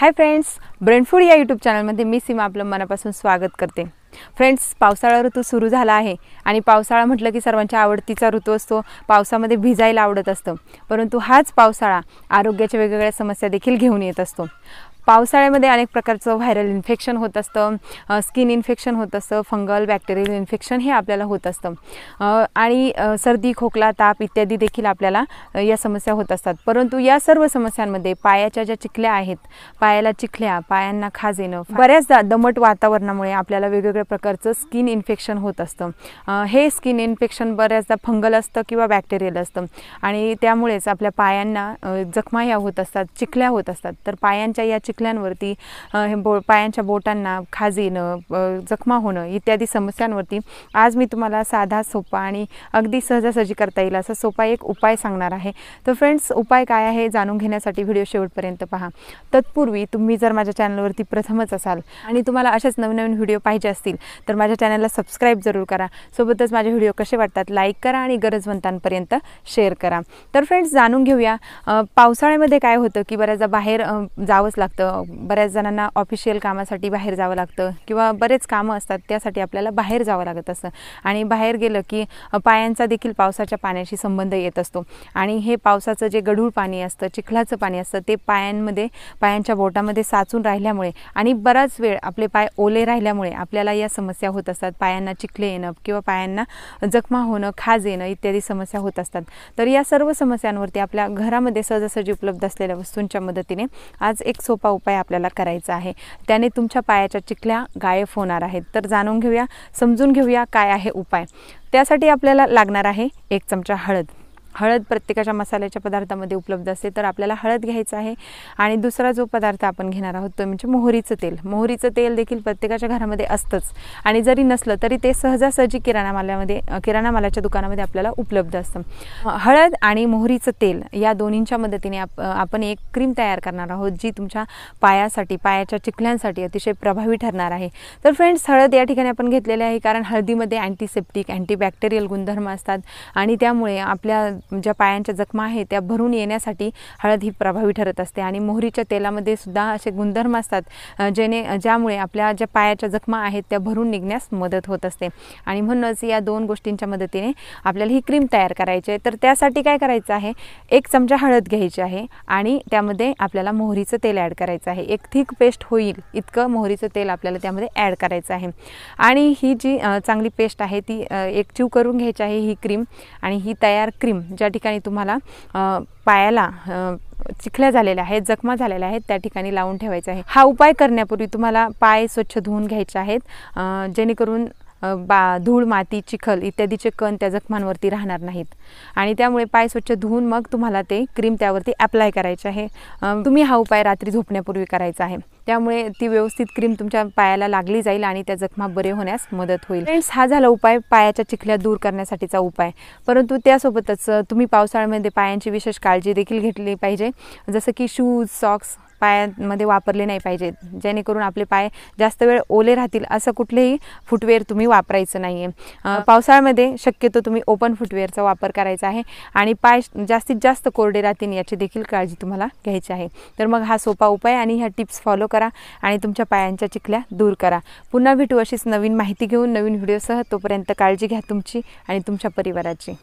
hi friends ब्रेनफूड या YouTube चॅनलमध्ये मी सीमा आपलं मनापासून स्वागत करते फ्रेंड्स पावसाळा ऋतू सुरू झाला आहे आणि पावसाळा म्हटलं की सर्वांच्या आवडतीचा ऋतू असतो पावसामध्ये भिजायला आवडत असतं परंतु हाच पावसाळा आरोग्याच्या वेगवेगळ्या समस्या देखील घेऊन येत असतो पावसाळ्यामध्ये अनेक प्रकारचं व्हायरल इन्फेक्शन होत असतं स्किन इन्फेक्शन होत असतं फंगल बॅक्टेरियल इन्फेक्शन हे आपल्याला होत असतं आणि सर्दी खोकला ताप इत्यादी देखील आपल्याला या समस्या होत असतात परंतु या सर्व समस्यांमध्ये पायाच्या ज्या चिखल्या आहेत पायाला चिखल्या पायांना खाज येणं बऱ्याचदा दमट वातावरणामुळे आपल्याला वेगवेगळ्या प्रकारचं स्किन इन्फेक्शन होत असतं हे स्किन इन्फेक्शन बऱ्याचदा फंगल असतं किंवा बॅक्टेरियल असतं आणि त्यामुळेच आपल्या पायांना जखमा ह्या होत असतात चिखल्या होत असतात तर पायांच्या या चिख दुखल्यांवरती हे बो पायांच्या बोटांना खाज येणं जखमा होणं इत्यादी समस्यांवरती आज मी तुम्हाला साधा सोपा आणि अगदी सहजासहजी करता येईल असा सोपा एक उपाय सांगणार आहे तर फ्रेंड्स उपाय काय आहे जाणून घेण्यासाठी व्हिडिओ शेवटपर्यंत पहा तत्पूर्वी तुम्ही जर माझ्या चॅनलवरती प्रथमच असाल आणि तुम्हाला अशाच नवीन नवीन व्हिडिओ पाहिजे असतील तर माझ्या चॅनलला सबस्क्राईब जरूर करा सोबतच माझे व्हिडिओ कसे वाटतात लाईक करा आणि गरजवंतांपर्यंत शेअर करा तर फ्रेंड्स जाणून घेऊया पावसाळ्यामध्ये काय होतं की बऱ्याचदा बाहेर जावंच लागतं लागतं बऱ्याच जणांना ऑफिशियल कामासाठी बाहेर जावं लागतं किंवा बरेच कामं असतात त्यासाठी आपल्याला बाहेर जावं लागत असतं आणि बाहेर गेलं की पायांचा देखील पावसाच्या पाण्याशी संबंध येत असतो आणि हे पावसाचं जे गढूळ पाणी असतं चिखलाचं पाणी असतं ते पायांमध्ये पायांच्या बोटामध्ये साचून राहिल्यामुळे आणि बराच वेळ आपले पाय ओले राहिल्यामुळे आपल्याला या समस्या होत असतात पायांना चिखले येणं किंवा पायांना जखमा होणं खाज येणं इत्यादी समस्या होत असतात तर या सर्व समस्यांवरती आपल्या घरामध्ये सहजासहजी उपलब्ध असलेल्या वस्तूंच्या मदतीने आज एक सोपा उपाय आपल्याला करायचा आहे त्याने तुमच्या पायाच्या चिखल्या गायब होणार आहेत तर जाणून घेऊया समजून घेऊया काय आहे उपाय त्यासाठी आपल्याला लागणार आहे एक चमचा हळद हळद प्रत्येकाच्या मसाल्याच्या पदार्थामध्ये उपलब्ध असते तर आपल्याला हळद घ्यायचं आहे आणि दुसरा जो पदार्थ आपण घेणार आहोत तो म्हणजे मोहरीचं तेल मोहरीचं तेल देखील प्रत्येकाच्या घरामध्ये असतंच आणि जरी नसलं तरी ते सहजासहजी किराणा मालामध्ये किराणा मालाच्या दुकानामध्ये आपल्याला उपलब्ध असतं हळद आणि मोहरीचं तेल या दोन्हींच्या मदतीने आप आपण एक क्रीम तयार करणार आहोत जी तुमच्या पायासाठी पायाच्या चिखल्यांसाठी अतिशय प्रभावी ठरणार आहे तर फ्रेंड्स हळद या ठिकाणी आपण घेतलेली आहे कारण हळदीमध्ये अँटीसेप्टिक अँटीबॅक्टेरियल गुणधर्म असतात आणि त्यामुळे आपल्या ज्या पायांच्या जखमा आहे त्या भरून येण्यासाठी हळद ही प्रभावी ठरत असते आणि मोहरीच्या तेलामध्ये सुद्धा असे गुणधर्म असतात जेणे ज्यामुळे आपल्या ज्या पायाच्या जखमा आहेत त्या भरून निघण्यास मदत होत असते आणि म्हणूनच या दोन गोष्टींच्या मदतीने आपल्याला ही क्रीम तयार करायची आहे तर त्यासाठी काय करायचं आहे एक चमचा हळद घ्यायची आहे आणि त्यामध्ये आपल्याला मोहरीचं तेल ॲड करायचं आहे एक थिक पेस्ट होईल इतकं मोहरीचं तेल आपल्याला त्यामध्ये ॲड करायचं आहे आणि ही जी चांगली पेस्ट आहे ती एक चिव करून घ्यायची आहे ही क्रीम आणि ही तयार क्रीम ज्या ठिकाणी तुम्हाला पायाला चिखल्या झालेल्या आहेत जखमा झालेल्या आहेत त्या ठिकाणी लावून ठेवायचं आहे हा उपाय करण्यापूर्वी तुम्हाला पाय स्वच्छ धुवून घ्यायचे आहेत जेणेकरून बा धूळ माती चिखल इत्यादीचे कण त्या जखमांवरती राहणार नाहीत आणि त्यामुळे पाय स्वच्छ धुवून मग तुम्हाला ते क्रीम त्यावरती अप्लाय करायचे आहे तुम्ही हा उपाय रात्री झोपण्यापूर्वी करायचा आहे त्यामुळे ती व्यवस्थित क्रीम तुमच्या पायाला लागली जाईल आणि त्या जखमा बरे होण्यास मदत होईल फ्रेंड्स हा झाला उपाय पायाच्या चिखल्या दूर करण्यासाठीचा उपाय परंतु त्यासोबतच तुम्ही पावसाळ्यामध्ये पायांची विशेष काळजी देखील घेतली पाहिजे जसं की शूज सॉक्स पायामध्ये वापरले नाही पाहिजेत जेणेकरून आपले पाय जास्त वेळ ओले राहतील असं कुठलेही फुटवेअर तुम्ही वापरायचं नाही आहे पावसाळ्यामध्ये शक्यतो तुम्ही ओपन फुटवेअरचा वापर करायचा आहे आणि पाय जास्तीत जास्त कोरडे राहतील याची देखील काळजी तुम्हाला घ्यायची आहे तर मग हा सोपा उपाय आणि ह्या टिप्स फॉलो करा आणि तुमच्या पायांच्या चिखल्या दूर करा पुन्हा भेटू अशीच नवीन माहिती घेऊन नवीन व्हिडिओसह तोपर्यंत काळजी घ्या तुमची आणि तुमच्या परिवाराची